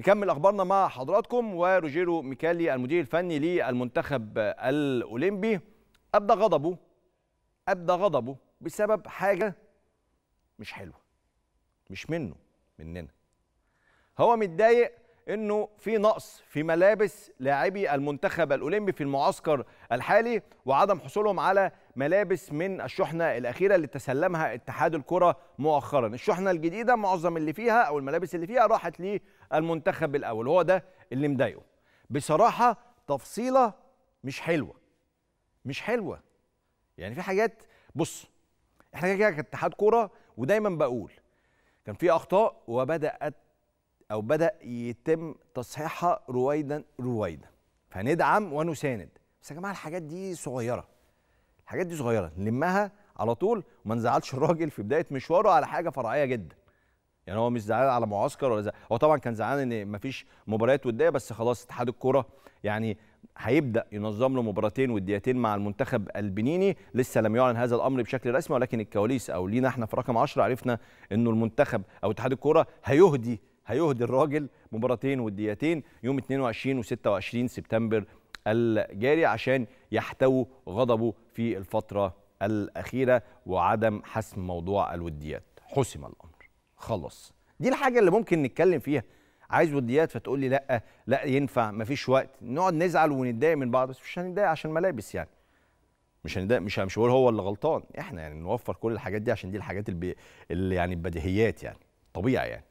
نكمل اخبارنا مع حضراتكم وروجيرو ميكالي المدير الفني للمنتخب الاولمبي ابدى غضبه ابدى غضبه بسبب حاجه مش حلوه مش منه مننا هو متضايق انه في نقص في ملابس لاعبي المنتخب الاولمبي في المعسكر الحالي وعدم حصولهم على ملابس من الشحنه الاخيره اللي تسلمها اتحاد الكره مؤخرا الشحنه الجديده معظم اللي فيها او الملابس اللي فيها راحت للمنتخب الاول هو ده اللي مضايقه بصراحه تفصيله مش حلوه مش حلوه يعني في حاجات بص احنا كده كاتحاد كوره ودايما بقول كان في اخطاء وبدات او بدا يتم تصحيحها رويدا رويدا فندعم ونساند بس يا جماعه الحاجات دي صغيره الحاجات دي صغيره نلمها على طول وما نزعلش الراجل في بدايه مشواره على حاجه فرعيه جدا يعني هو مش زعلان على معسكر ولا زعلان هو طبعا كان زعلان ان مفيش مباريات وديه بس خلاص اتحاد الكوره يعني هيبدا ينظم له مباراتين وديتين مع المنتخب البنيني لسه لم يعلن هذا الامر بشكل رسمي ولكن الكواليس او لينا احنا في رقم 10 عرفنا انه المنتخب او اتحاد الكوره هيهدي هيهدي الراجل مباراتين وديتين يوم 22 و26 سبتمبر الجاري عشان يحتووا غضبه في الفترة الأخيرة وعدم حسم موضوع الوديات حسم الأمر خلص دي الحاجة اللي ممكن نتكلم فيها عايز وديات فتقول لي لا لا ينفع مفيش وقت نقعد نزعل ونتضايق من بعض بس مش هنتضايق عشان ملابس يعني مش هنتضايق مش مش هو اللي غلطان احنا يعني نوفر كل الحاجات دي عشان دي الحاجات اللي, اللي يعني البديهيات يعني طبيعي يعني